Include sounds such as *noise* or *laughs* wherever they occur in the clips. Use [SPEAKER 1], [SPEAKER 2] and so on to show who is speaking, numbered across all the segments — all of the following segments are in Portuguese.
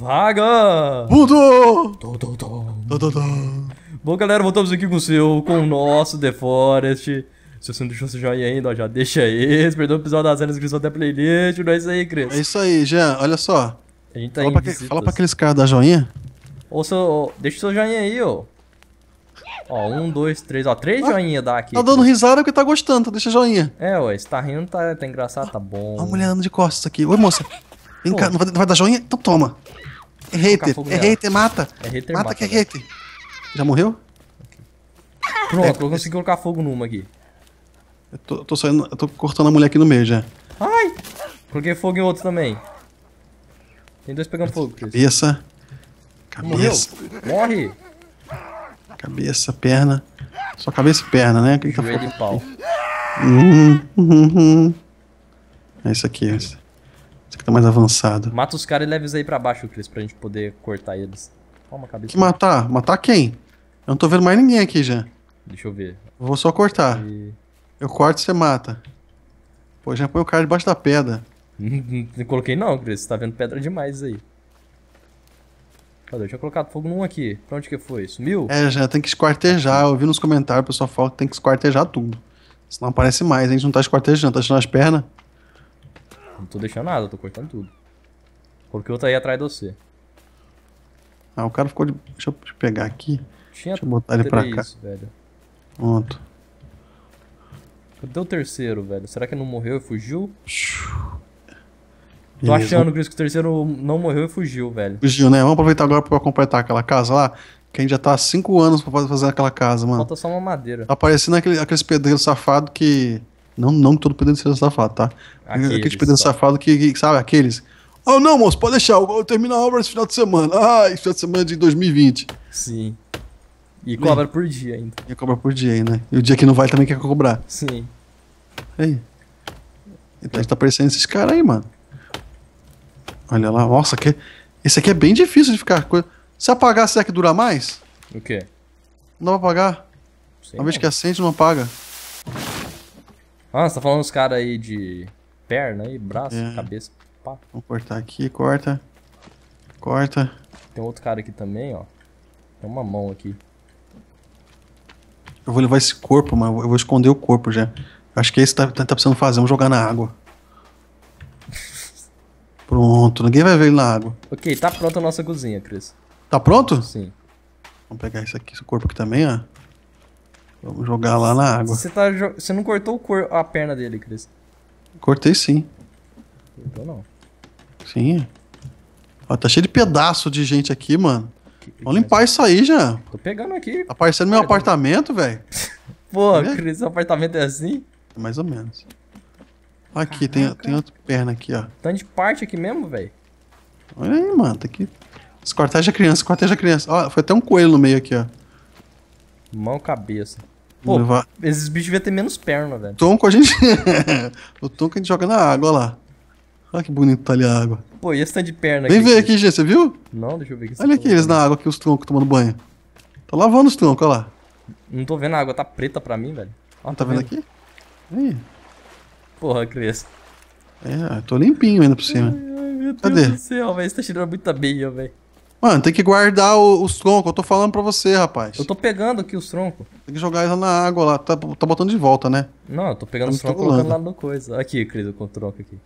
[SPEAKER 1] vaga! Mundo! Bom, galera, voltamos aqui com o seu, com o nosso The Forest. Se você não deixou seu joinha ainda, ó, já deixa esse. Perdeu o episódio das cenas, inscrição até playlist. Não é isso aí, Cris. É isso aí, Jean. Olha só. A gente tá fala, pra que,
[SPEAKER 2] fala pra aqueles caras da joinha.
[SPEAKER 1] Ou seu, deixa o seu joinha aí, ó. Ó, um, dois, três, ó, três ah, joinha dá aqui. Tá dando risada
[SPEAKER 2] porque tá gostando, deixa joinha.
[SPEAKER 1] É, ué, se tá rindo, tá, tá engraçado, tá bom. Ó, a
[SPEAKER 2] mulher andando de costas aqui. Oi, moça. Vem Pô. cá, não vai, não vai dar joinha? Então toma. É hater, é hater, mata. É hater, mata. Mata que é hater. Já morreu? Pronto, é. eu consegui colocar fogo numa aqui. Eu tô, tô saindo, eu tô cortando a mulher aqui no meio já.
[SPEAKER 1] Ai! Coloquei fogo em outro também. Tem dois pegando fogo,
[SPEAKER 2] Chris. Cabeça.
[SPEAKER 1] Cabeça. Morre!
[SPEAKER 2] Cabeça, perna. Só cabeça e perna, né? Que tá Joelho tá de pau. Uhum, uhum, uhum. É isso aqui, é isso que tá mais avançado.
[SPEAKER 1] Mata os caras e leva eles aí pra baixo, Cris, pra gente poder cortar eles. Toma a cabeça. Que
[SPEAKER 2] matar? Matar quem? Eu não tô vendo mais ninguém aqui já. Deixa eu ver. Vou só cortar. E... Eu corto e você mata. Pô, já põe o cara debaixo da pedra.
[SPEAKER 1] *laughs* não coloquei não, Chris. Você tá vendo pedra demais aí. Cadê? Eu tinha colocado fogo num aqui. Pra onde que foi?
[SPEAKER 2] Sumiu? É, já tem que esquartejar. Eu vi nos comentários o pessoal falando que tem que esquartejar tudo. Senão aparece mais, a gente não tá esquartejando, tá tirando as pernas
[SPEAKER 1] tô deixando nada, tô cortando tudo. o outro aí atrás de você.
[SPEAKER 2] Ah, o cara ficou de... Deixa eu pegar aqui. Tinha Deixa eu botar ele pra cá. velho. Pronto.
[SPEAKER 1] Cadê o terceiro, velho? Será que não morreu e fugiu? Tô achando, Cris, que o terceiro não morreu e fugiu,
[SPEAKER 2] velho. Fugiu, né? Vamos aproveitar agora pra completar aquela casa lá. Que a gente já tá há 5 anos pra fazer aquela casa, mano. Falta
[SPEAKER 1] só uma madeira. Tá parecendo
[SPEAKER 2] aquele, aqueles pedreiros safados que não, não que todo pedreiro seja safado, tá? Aqueles, aqueles pedreiros safados que, que, sabe, aqueles. Oh, não, moço, pode deixar, eu, eu termino a obra esse final de semana. Ah, esse final de semana de 2020. Sim. E cobra por dia ainda. E cobra por dia ainda. Né? E o dia que não vai também quer cobrar. Sim. Aí. Então a gente tá parecendo esses caras aí, mano. Olha lá, nossa, que... esse aqui é bem difícil de ficar. Se apagar, será que dura mais? O quê? Não dá pra apagar. Sei Uma vez é. que acende, não apaga.
[SPEAKER 1] Ah, você tá falando os caras aí de perna aí, braço, é. cabeça.
[SPEAKER 2] Pá. Vou cortar aqui, corta. Corta.
[SPEAKER 1] Tem outro cara aqui também, ó. Tem uma mão aqui.
[SPEAKER 2] Eu vou levar esse corpo, mas eu vou esconder o corpo já. Acho que esse é tá, tá, tá precisando fazer, vamos jogar na água. *laughs* Pronto, ninguém vai ver ele na água. Ok, tá pronta a nossa cozinha, Cris. Tá pronto? Sim. Vamos pegar esse aqui, esse corpo aqui também, ó. Vamos jogar lá na água. Você,
[SPEAKER 1] tá jo... você não cortou cor... a perna dele, Cris?
[SPEAKER 2] Cortei sim. Cortou não. Sim. Ó, tá cheio de pedaço de gente aqui, mano. Que... Vamos limpar isso aí já.
[SPEAKER 1] Tô pegando aqui.
[SPEAKER 2] Tá parecendo meu tá apartamento, velho.
[SPEAKER 1] *laughs* Pô, tá Cris, seu apartamento é assim? Mais ou menos.
[SPEAKER 2] Aqui, tem, tem outra perna aqui, ó. Tanto
[SPEAKER 1] tá de parte aqui mesmo, velho.
[SPEAKER 2] Olha aí, mano, tá aqui. Corteja criança, corteja criança. Ó, foi até um coelho no meio aqui, ó. Mão cabeça. Pô, levar... esses
[SPEAKER 1] bichos deviam ter menos perna, velho. Tonco a
[SPEAKER 2] gente. *laughs* o tonco a gente joga na água, olha lá. Olha que bonito tá ali a água.
[SPEAKER 1] Pô, e esse tanto de perna Vem aqui? Vem ver aqui, Gê, você viu? Não, deixa eu ver aqui. Olha tá
[SPEAKER 2] aqui eles na água aqui, os troncos tomando banho. Tá lavando os troncos, olha lá.
[SPEAKER 1] Não tô vendo a água, tá preta pra mim, velho. Ó, tá, tá vendo, vendo aqui? Aí. Porra,
[SPEAKER 2] Cris. É, tô limpinho ainda por cima. Ai, meu Cadê? Deus do
[SPEAKER 1] céu, velho. Você tá tirando muita beia, velho.
[SPEAKER 2] Mano, tem que guardar o, os troncos. Eu tô falando pra você, rapaz. Eu tô pegando aqui os troncos. Tem que jogar eles na água lá. Tá, tá botando de volta, né? Não, eu tô pegando tá os troncos colocando lá
[SPEAKER 1] no coisa. Aqui, querido, com o tronco aqui.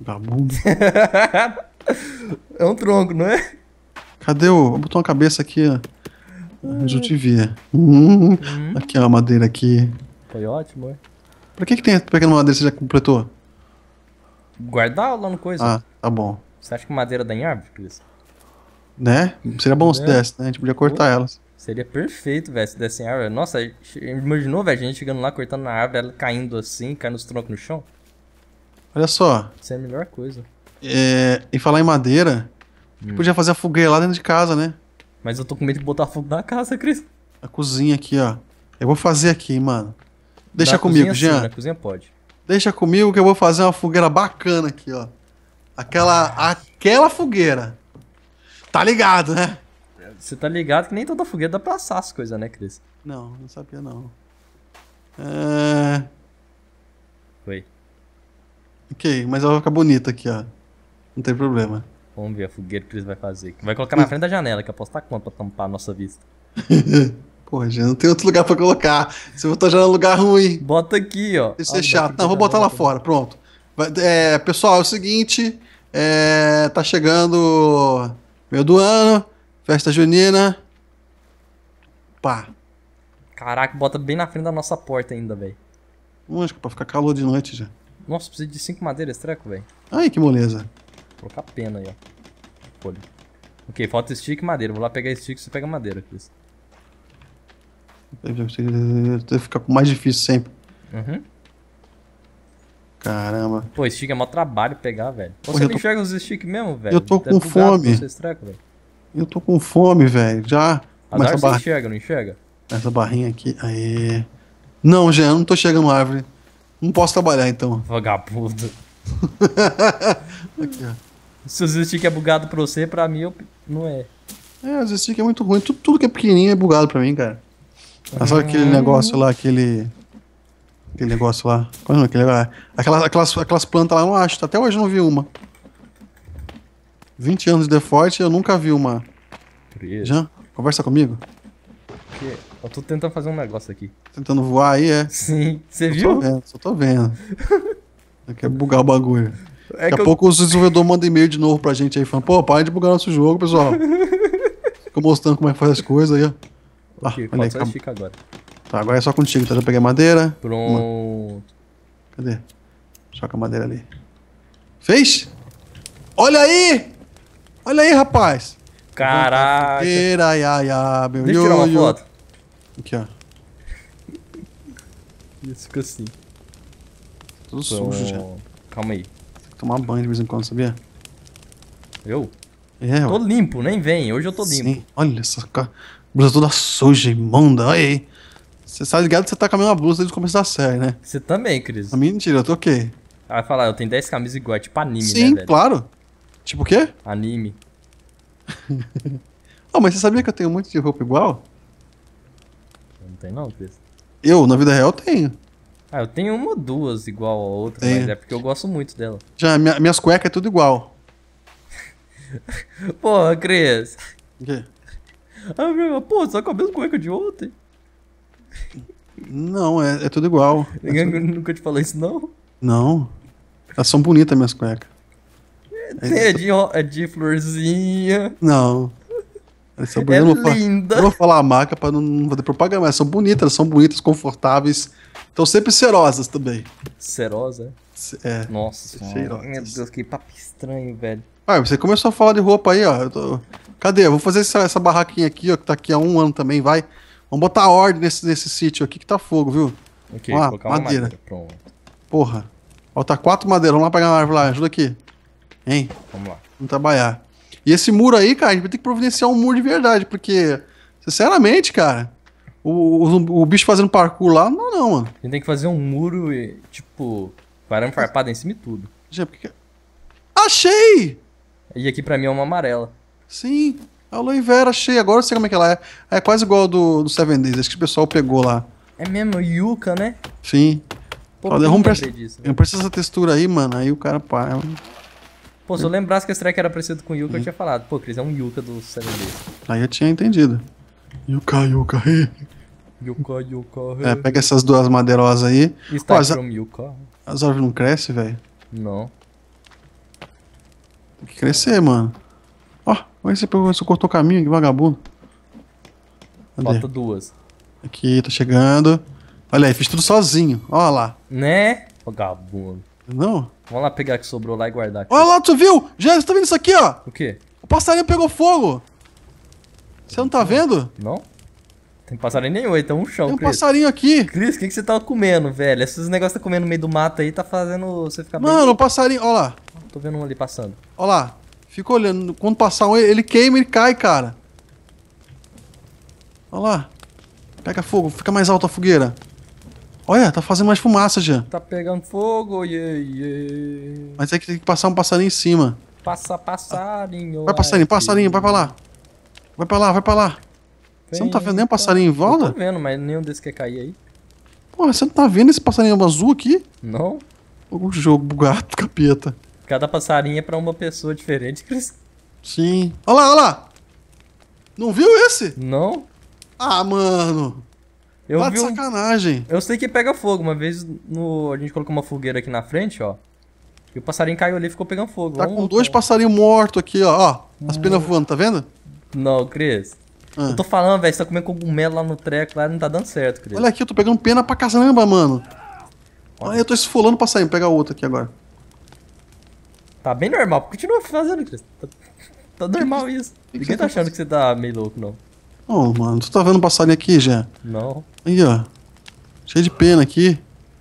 [SPEAKER 1] Vagabundo. *laughs*
[SPEAKER 2] é um tronco, não é? Cadê o. Botou uma cabeça aqui, ó. Já te vi. Hum, hum. Aqui, ó, a madeira aqui.
[SPEAKER 1] Foi ótimo, é?
[SPEAKER 2] Pra que, que tem pegando madeira você já completou?
[SPEAKER 1] Guardar lá no coisa. Ah, tá bom. Você acha que madeira dá em árvore,
[SPEAKER 2] Cris? Né? Seria bom se desse, né? A gente podia cortar Pô, elas.
[SPEAKER 1] Seria perfeito, velho, se dessem árvore. Nossa, imaginou, velho, a gente chegando lá, cortando na árvore, ela caindo assim, caindo os troncos no chão? Olha só. Isso é a melhor coisa.
[SPEAKER 2] É, e falar em madeira, hum. a gente hum. podia fazer a fogueira lá dentro de casa, né? Mas eu tô com medo de botar fogo na casa, Cris. A cozinha aqui, ó. Eu vou fazer aqui, mano. Deixa comigo, cozinha, Jean. Sim, cozinha pode. Deixa comigo que eu vou fazer uma fogueira bacana aqui, ó. Aquela, aquela fogueira
[SPEAKER 1] Tá ligado, né? Você tá ligado que nem toda fogueira dá pra assar as coisas, né,
[SPEAKER 2] Cris? Não, não sabia não. É... Foi. Ok, mas ela vai ficar bonita aqui, ó. Não tem problema. Vamos ver a
[SPEAKER 1] fogueira que eles Cris vai fazer. Vai colocar na frente da janela, que aposta quanto tá pra tampar a nossa vista. *laughs* Porra,
[SPEAKER 2] gente, não tem outro lugar pra colocar. Você botar já no é lugar ruim. Bota aqui, ó. Isso é chato. Não, vou botar lá fora, pronto. Vai, é, pessoal, é o seguinte. É, tá chegando Meio do ano, festa junina. Pá. Caraca,
[SPEAKER 1] bota bem na frente da nossa porta ainda, velho.
[SPEAKER 2] Lógico, pra ficar calor de noite já.
[SPEAKER 1] Nossa, precisa de cinco madeiras, treco, velho.
[SPEAKER 2] Ai, que moleza.
[SPEAKER 1] Vou colocar pena aí, ó. Folha. Ok, falta stick e madeira. Vou lá pegar stick e você pega madeira, Cris.
[SPEAKER 2] Deve ficar mais difícil sempre. Uhum. Caramba.
[SPEAKER 1] Pô, stick é mó trabalho pegar, velho. Você não tô... enxerga os stick mesmo, velho? Eu tô tá com fome.
[SPEAKER 2] eu tô com fome, velho. Já. Mas você
[SPEAKER 1] enxerga, não enxerga?
[SPEAKER 2] Essa barrinha aqui. Aê. Não, Jean, eu não tô chegando na árvore. Não posso trabalhar então. Vagabundo. *laughs*
[SPEAKER 1] aqui, ó. Se os stick é bugado pra
[SPEAKER 2] você, pra mim eu... não é. É, os stick é muito ruim. Tudo, tudo que é pequenininho é bugado pra mim, cara.
[SPEAKER 1] Mas sabe aquele ah. negócio lá,
[SPEAKER 2] aquele Aquele negócio lá. É aquele Aquelas, aquelas, aquelas plantas lá, eu não acho. Até hoje eu não vi uma. 20 anos de Default eu nunca vi uma. Curioso. Jean, conversa comigo. Que? É?
[SPEAKER 1] Eu tô tentando fazer um negócio aqui.
[SPEAKER 2] Tentando voar aí, é? Sim. Você viu? Tô vendo, só tô vendo. Quer bugar o bagulho. É Daqui a eu... pouco os desenvolvedores mandam e-mail de novo pra gente aí, falando, pô, para de bugar nosso jogo, pessoal. *laughs* Fica mostrando como é que faz as coisas aí, ó. Ah, ok, olha, fica agora? Tá, agora é só contigo, tá? Já peguei a madeira. Pronto. Uma. Cadê? Choca a madeira ali. Fez? Olha aí! Olha aí, rapaz! Caraca! Fogueira, ia, ia, meu Deixa eu tirar uma foto. Aqui, ó. Isso fica assim. Tudo Pronto. sujo já. Calma aí. Tem que tomar banho de vez em quando, sabia? Eu? É, tô limpo, nem vem. Hoje eu tô Sim. limpo. Olha essa cara. Blusa toda suja, imunda. Olha aí. Você sai ligado que você tá com a mesma blusa desde o começo da série, né? Você também, Cris. A ah, mentira, eu tô ok. Ela
[SPEAKER 1] vai falar, eu tenho 10 camisas iguais, tipo anime, Sim, né, Sim, claro.
[SPEAKER 2] Tipo o quê? Anime. *laughs* oh, mas você sabia que eu tenho um monte de roupa igual?
[SPEAKER 1] Não tem não, Cris.
[SPEAKER 2] Eu, na vida real, tenho.
[SPEAKER 1] Ah, eu tenho uma ou duas igual a outra, tenho. mas é porque eu gosto muito dela.
[SPEAKER 2] Já, minha, minhas cuecas é tudo igual.
[SPEAKER 1] *laughs* Porra, Cris. O quê? Ah, meu, pô, só com a mesma cueca de ontem.
[SPEAKER 2] Não, é, é tudo igual. Ninguém é tudo... nunca te falou isso, não? Não. Elas são bonitas, minhas cuecas. é,
[SPEAKER 1] é de, é de
[SPEAKER 2] florzinha. Não. Elas são é bonitas. É eu linda. Vou, eu vou falar a marca pra não fazer propaganda, mas são bonitas, elas são bonitas, confortáveis. Estão sempre cerosas também.
[SPEAKER 1] Cerosa? É. Nossa Meu Deus, que papo estranho, velho.
[SPEAKER 2] Ah, você começou a falar de roupa aí, ó. Tô... Cadê? Eu vou fazer essa, essa barraquinha aqui, ó, que tá aqui há um ano também, vai. Vamos botar ordem nesse, nesse sítio aqui que tá fogo, viu? Ok, vou colocar madeira. uma madeira. Pronto. Porra. Falta quatro madeiras. Vamos lá pegar uma árvore lá. Ajuda aqui. Hein? Vamos lá. Vamos trabalhar. E esse muro aí, cara, a gente vai ter que providenciar um muro de verdade, porque, sinceramente, cara, o, o, o bicho fazendo parkour lá, não, não, mano. A
[SPEAKER 1] gente tem que fazer um muro, e, tipo, com farpado em cima de tudo. Já porque... Achei! E aqui pra mim é uma
[SPEAKER 2] amarela. Sim. A aloe vera, achei, agora eu sei como é que ela é. É quase igual do, do Seven Days, acho que o pessoal pegou lá.
[SPEAKER 1] É mesmo, yuca, né?
[SPEAKER 2] Sim. Pô, eu não preciso né? dessa textura aí, mano, aí o cara pá. É
[SPEAKER 1] Pô, se eu lembrasse que esse track era parecido com Yuka, eu tinha falado. Pô, Cris, é um Yuka do Seven Days.
[SPEAKER 2] Aí eu tinha entendido. Yuka, Yuka,
[SPEAKER 1] Yuka, Yuka. É, pega essas duas madeirosas aí. Está Pô, tá as, Yuka. As árvores
[SPEAKER 2] não crescem, velho? Não. Tem que crescer, mano. Ó, oh, aí você, pegou, você cortou o caminho, que vagabundo. Cadê? Falta duas. Aqui, tô tá chegando. Olha aí, fiz tudo sozinho. Ó lá.
[SPEAKER 1] Né? Vagabundo. Não? Vamos lá pegar o que sobrou lá e guardar
[SPEAKER 2] aqui. Olha lá, tu viu? Já, você tá vendo isso aqui, ó? O quê? O passarinho pegou fogo. Você não tá vendo? Não. Tem passarinho nenhum aí, então tem um chão,
[SPEAKER 1] Tem um Chris. passarinho aqui. Cris, o que, que você tá comendo, velho? Esses negócios que tá comendo no meio do mato aí tá fazendo você ficar... Mano, bem...
[SPEAKER 2] o passarinho... Olha lá. Tô vendo um ali passando. Olha lá. Fica olhando. Quando passar um, ele queima e cai, cara. Olha lá. Pega fogo. Fica mais alto a fogueira. Olha, tá fazendo mais fumaça já.
[SPEAKER 1] Tá pegando fogo,
[SPEAKER 2] yeah, Mas é que tem que passar um passarinho em cima.
[SPEAKER 1] Passa passarinho. Vai passarinho,
[SPEAKER 2] passarinho, vai pra lá. Vai pra lá, vai pra lá. Vem, você não tá vendo nenhum passarinho em volta? Não tô
[SPEAKER 1] vendo, mas nenhum desses quer cair aí.
[SPEAKER 2] Porra, você não tá vendo esse passarinho azul aqui? Não. O jogo gato, capeta.
[SPEAKER 1] Cada passarinho é pra uma pessoa diferente, Cris. Sim. Olha lá, olha lá. Não viu esse? Não.
[SPEAKER 2] Ah, mano.
[SPEAKER 1] Eu tá vi de sacanagem. Um... Eu sei que pega fogo. Uma vez no... a gente colocou uma fogueira aqui na frente, ó. E o passarinho caiu ali e ficou pegando fogo. Tá Vamos com dois
[SPEAKER 2] passarinhos mortos aqui, ó. ó as hum. penas voando, tá vendo? Não, Cris. Ah. Eu tô falando, velho, você
[SPEAKER 1] tá comendo cogumelo lá no treco, lá não tá dando certo,
[SPEAKER 2] Cris. Olha aqui, eu tô pegando pena pra caramba, mano. Olha, ah, eu tô esfolando o passarinho. Vou pegar outro aqui agora. Tá bem normal, continua fazendo, Cris. Tá,
[SPEAKER 1] tá, normal isso. Que Ninguém tá achando que você tá meio louco, não.
[SPEAKER 2] Ô, oh, mano, tu tá vendo passarinho aqui, já? Não. Aí, ó. Cheio de pena aqui.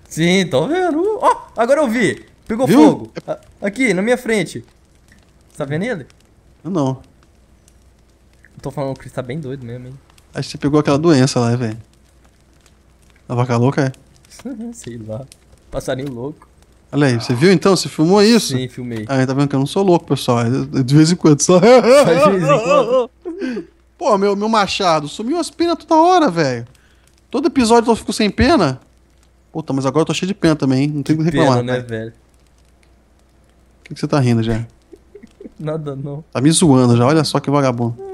[SPEAKER 2] Sim, tô vendo.
[SPEAKER 1] Ó, oh, agora eu vi. Pegou Viu? fogo. Aqui, na minha frente. Você tá vendo ele? Eu não. Eu tô falando, o Cris tá bem doido mesmo, hein?
[SPEAKER 2] Acho que você pegou aquela doença lá, velho. A vaca louca, é?
[SPEAKER 1] *laughs* Sei lá. Passarinho louco.
[SPEAKER 2] Olha aí, ah. você viu então? Você filmou isso? Sim, filmei. Aí ah, tá vendo que eu não sou louco, pessoal. É de vez em quando só. De vez em quando. Pô, meu, meu machado, sumiu as penas toda hora, velho. Todo episódio eu fico sem pena. Puta, mas agora eu tô cheio de pena também, hein? Não tem que reclamar. Pena, né, velho? O que, que você tá rindo já?
[SPEAKER 1] *laughs* Nada não.
[SPEAKER 2] Tá me zoando já, olha só que vagabundo.